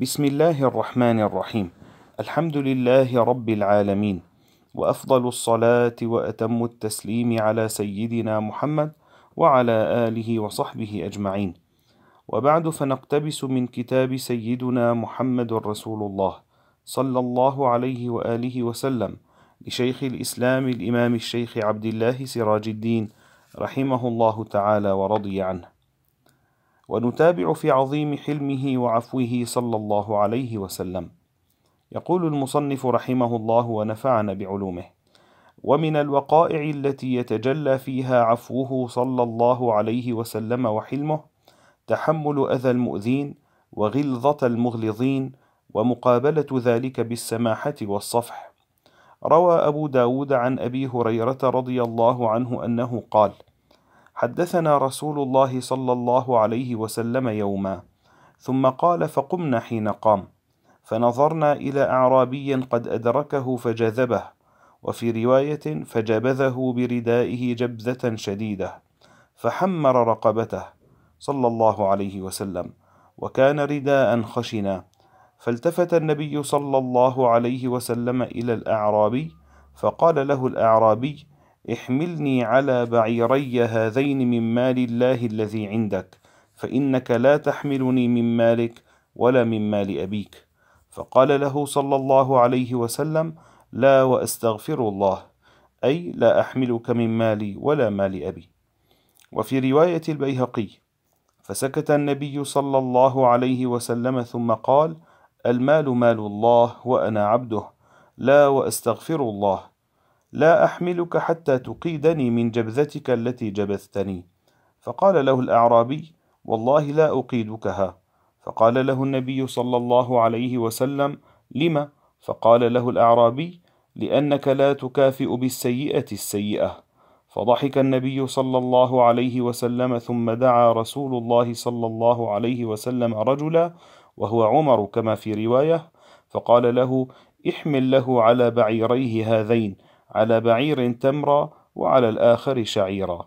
بسم الله الرحمن الرحيم الحمد لله رب العالمين وافضل الصلاه واتم التسليم على سيدنا محمد وعلى اله وصحبه اجمعين وبعد فنقتبس من كتاب سيدنا محمد رسول الله صلى الله عليه واله وسلم لشيخ الاسلام الامام الشيخ عبد الله سراج الدين رحمه الله تعالى ورضي عنه ونتابع في عظيم حلمه وعفوه صلى الله عليه وسلم يقول المصنف رحمه الله ونفعنا بعلومه ومن الوقائع التي يتجلى فيها عفوه صلى الله عليه وسلم وحلمه تحمل اذى المؤذين وغلظه المغلظين ومقابله ذلك بالسماحه والصفح روى ابو داود عن ابي هريره رضي الله عنه انه قال حدثنا رسول الله صلى الله عليه وسلم يوما ثم قال فقمنا حين قام فنظرنا الى اعرابي قد ادركه فجذبه وفي روايه فجبذه بردائه جبذه شديده فحمر رقبته صلى الله عليه وسلم وكان رداء خشنا فالتفت النبي صلى الله عليه وسلم الى الاعرابي فقال له الاعرابي احملني على بعيري هذين من مال الله الذي عندك فإنك لا تحملني من مالك ولا من مال أبيك فقال له صلى الله عليه وسلم لا وأستغفر الله أي لا أحملك من مالي ولا مال أبي وفي رواية البيهقي فسكت النبي صلى الله عليه وسلم ثم قال المال مال الله وأنا عبده لا وأستغفر الله لا أحملك حتى تقيدني من جبذتك التي جبذتني فقال له الأعرابي والله لا أقيدكها فقال له النبي صلى الله عليه وسلم لم فقال له الأعرابي لأنك لا تكافئ بالسيئة السيئة فضحك النبي صلى الله عليه وسلم ثم دعا رسول الله صلى الله عليه وسلم رجلا وهو عمر كما في رواية فقال له احمل له على بعيريه هذين على بعير تمرا وعلى الآخر شعيرا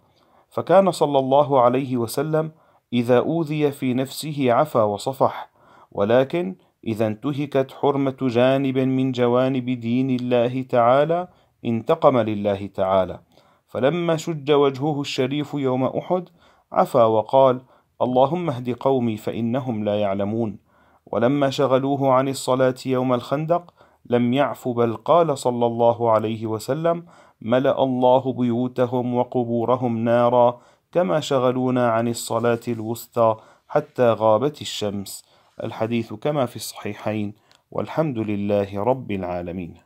فكان صلى الله عليه وسلم إذا أوذي في نفسه عفا وصفح ولكن إذا انتهكت حرمة جانب من جوانب دين الله تعالى انتقم لله تعالى فلما شج وجهه الشريف يوم أحد عفا وقال اللهم اهد قومي فإنهم لا يعلمون ولما شغلوه عن الصلاة يوم الخندق لم يعف بل قال صلى الله عليه وسلم ملا الله بيوتهم وقبورهم نارا كما شغلونا عن الصلاه الوسطى حتى غابت الشمس الحديث كما في الصحيحين والحمد لله رب العالمين